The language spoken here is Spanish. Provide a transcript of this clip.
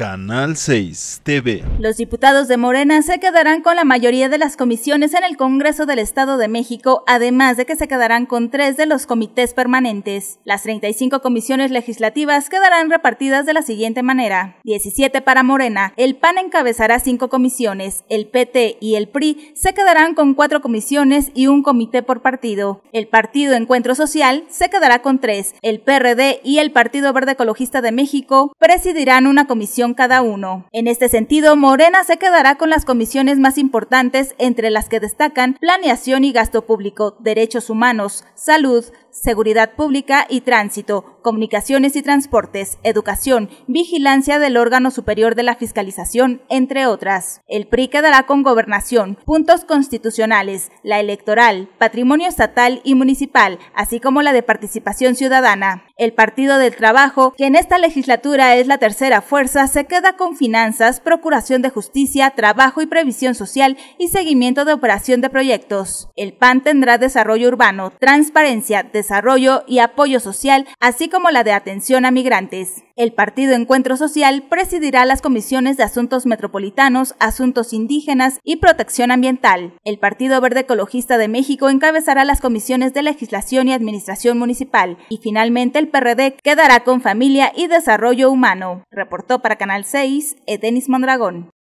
Canal 6 TV. Los diputados de Morena se quedarán con la mayoría de las comisiones en el Congreso del Estado de México, además de que se quedarán con tres de los comités permanentes. Las 35 comisiones legislativas quedarán repartidas de la siguiente manera. 17 para Morena, el PAN encabezará cinco comisiones, el PT y el PRI se quedarán con cuatro comisiones y un comité por partido. El Partido Encuentro Social se quedará con tres, el PRD y el Partido Verde Ecologista de México presidirán una comisión cada uno. En este sentido, Morena se quedará con las comisiones más importantes, entre las que destacan planeación y gasto público, derechos humanos, salud, Seguridad Pública y Tránsito, Comunicaciones y Transportes, Educación, Vigilancia del órgano superior de la fiscalización, entre otras. El PRI quedará con Gobernación, puntos constitucionales, la electoral, patrimonio estatal y municipal, así como la de participación ciudadana. El Partido del Trabajo, que en esta legislatura es la tercera fuerza, se queda con Finanzas, Procuración de Justicia, Trabajo y Previsión Social y Seguimiento de Operación de Proyectos. El PAN tendrá Desarrollo Urbano, Transparencia, desarrollo y apoyo social, así como la de atención a migrantes. El Partido Encuentro Social presidirá las comisiones de asuntos metropolitanos, asuntos indígenas y protección ambiental. El Partido Verde Ecologista de México encabezará las comisiones de legislación y administración municipal. Y finalmente el PRD quedará con familia y desarrollo humano. Reportó para Canal 6 Edenis Mondragón.